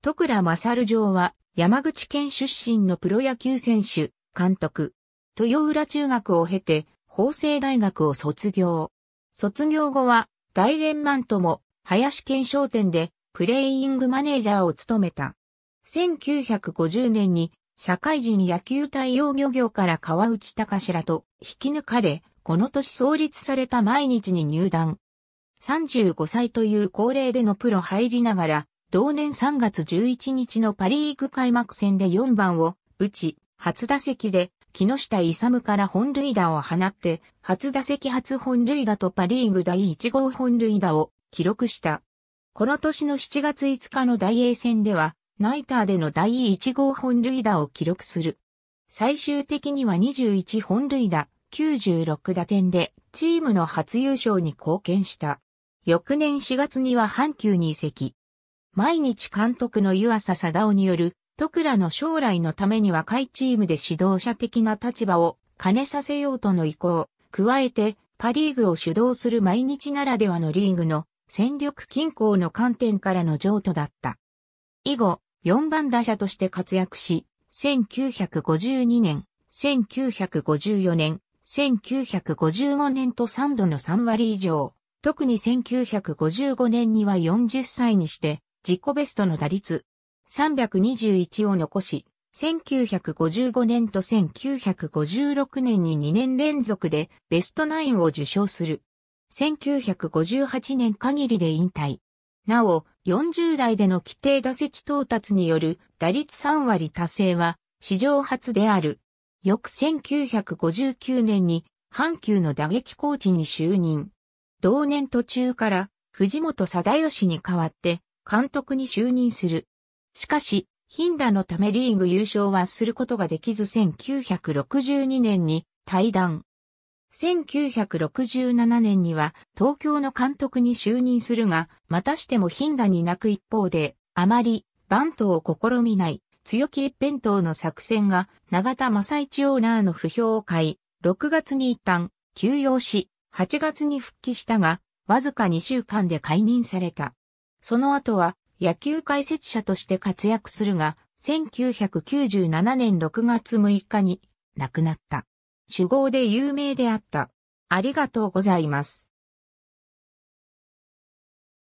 徳良勝城は山口県出身のプロ野球選手、監督。豊浦中学を経て法政大学を卒業。卒業後は大連マンとも林県商店でプレイングマネージャーを務めた。1950年に社会人野球対応漁業から川内隆らと引き抜かれ、この年創立された毎日に入団。35歳という高齢でのプロ入りながら、同年3月11日のパリーグ開幕戦で4番を打ち、初打席で木下勇から本塁打を放って、初打席初本塁打とパリーグ第1号本塁打を記録した。この年の7月5日の大英戦では、ナイターでの第1号本塁打を記録する。最終的には21本塁打、96打点で、チームの初優勝に貢献した。翌年4月には阪急に移籍。毎日監督の湯浅貞夫による、徳良の将来のために若いチームで指導者的な立場を兼ねさせようとの意向、加えてパリーグを主導する毎日ならではのリーグの戦力均衡の観点からの譲渡だった。以後、4番打者として活躍し、1952年、1954年、1955年と3度の3割以上、特に1955年には40歳にして、自己ベストの打率321を残し、1955年と1956年に2年連続でベストナインを受賞する。1958年限りで引退。なお、40代での規定打席到達による打率3割達成は史上初である。翌1959年に阪急の打撃コーチに就任。同年途中から藤本貞義に代わって監督に就任する。しかし、頻打のためリーグ優勝はすることができず1962年に退団。1967年には東京の監督に就任するが、またしてもヒンダに泣く一方で、あまりバントを試みない強気一辺倒の作戦が永田正一オーナーの不評を買い、6月に一旦休養し、8月に復帰したが、わずか2週間で解任された。その後は野球解説者として活躍するが、1997年6月6日に亡くなった。主語で有名であった。ありがとうございます。